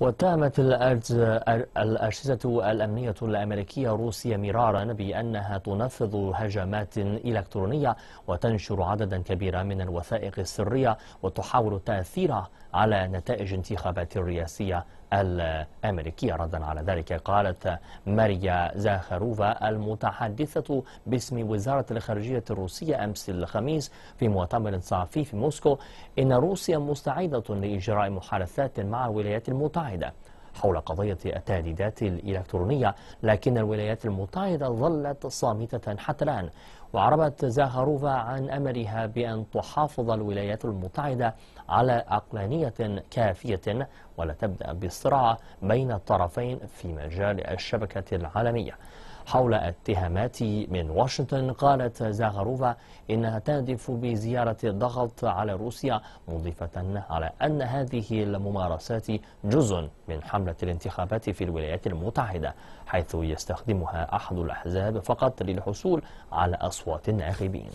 واتهمت الأجهزة الأمنية الأمريكية روسيا مرارا بأنها تنفذ هجمات إلكترونية وتنشر عددا كبيرا من الوثائق السرية وتحاول التأثير على نتائج انتخابات الرئاسية الأمريكية ردا على ذلك قالت ماريا زاخروفا المتحدثة باسم وزارة الخارجية الروسية أمس الخميس في مؤتمر صحفي في موسكو إن روسيا مستعدة لإجراء محادثات مع الولايات المتحدة المتحدة حول قضية التهديدات الإلكترونية لكن الولايات المتحدة ظلت صامتة حتى الآن وعربت زاهروفا عن أمرها بأن تحافظ الولايات المتحدة على عقلانية كافية ولا تبدأ بالصراع بين الطرفين في مجال الشبكة العالمية حول اتهامات من واشنطن قالت زاغاروفا إنها تهدف بزيارة الضغط على روسيا مضيفة على أن هذه الممارسات جزء من حملة الانتخابات في الولايات المتحدة حيث يستخدمها أحد الأحزاب فقط للحصول على أصوات الناخبين